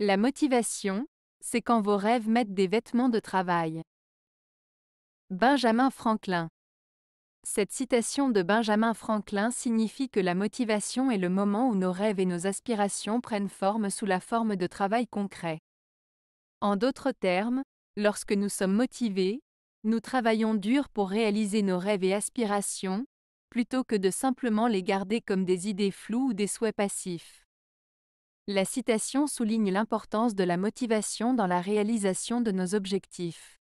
La motivation, c'est quand vos rêves mettent des vêtements de travail. Benjamin Franklin Cette citation de Benjamin Franklin signifie que la motivation est le moment où nos rêves et nos aspirations prennent forme sous la forme de travail concret. En d'autres termes, lorsque nous sommes motivés, nous travaillons dur pour réaliser nos rêves et aspirations, plutôt que de simplement les garder comme des idées floues ou des souhaits passifs. La citation souligne l'importance de la motivation dans la réalisation de nos objectifs.